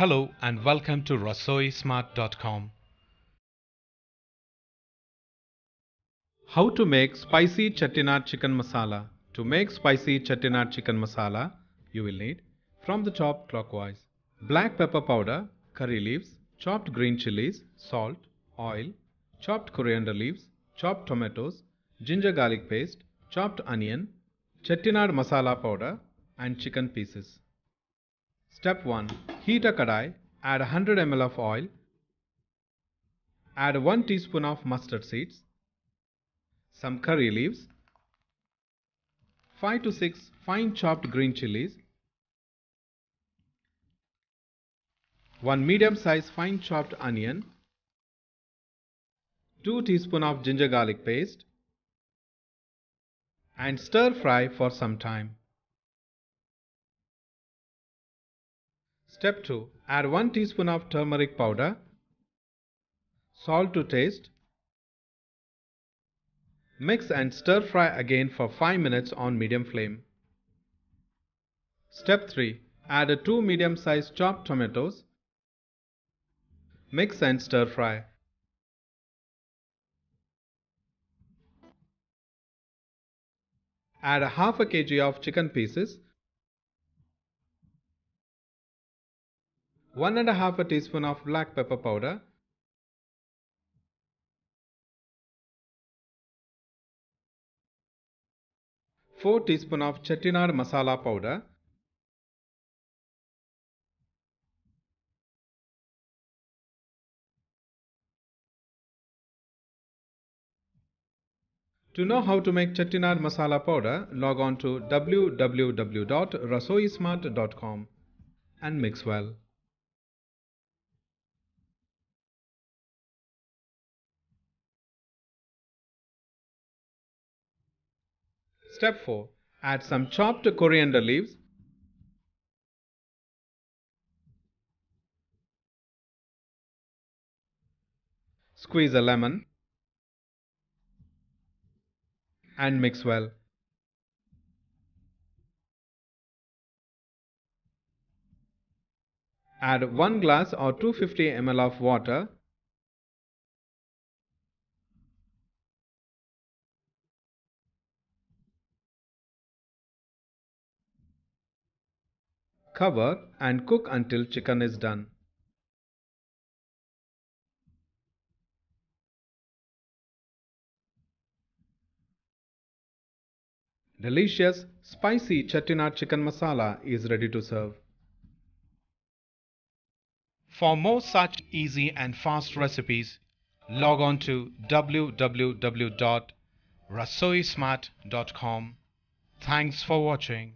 Hello and welcome to rasoismart.com. How to make spicy chettinad chicken masala. To make spicy chettinad chicken masala, you will need from the top clockwise black pepper powder, curry leaves, chopped green chilies, salt, oil, chopped coriander leaves, chopped tomatoes, ginger garlic paste, chopped onion, chettinad masala powder and chicken pieces. Step 1 Heat a kadai, add 100 ml of oil, add 1 teaspoon of mustard seeds, some curry leaves, 5 to 6 fine chopped green chilies, 1 medium sized fine chopped onion, 2 teaspoon of ginger garlic paste and stir fry for some time. Step 2. Add 1 teaspoon of turmeric powder, salt to taste, Mix and stir fry again for 5 minutes on medium flame. Step 3. Add 2 medium sized chopped tomatoes. Mix and stir fry. Add half a kg of chicken pieces 1 and a half a teaspoon of black pepper powder, 4 teaspoon of chettinad masala powder, To know how to make chettinad masala powder, log on to www.rasoismart.com and mix well. Step 4. Add some chopped coriander leaves. Squeeze a lemon and mix well. Add 1 glass or 250 ml of water cover and cook until chicken is done. Delicious spicy chettinad chicken masala is ready to serve. For more such easy and fast recipes, log on to www.rasoismart.com. Thanks for watching.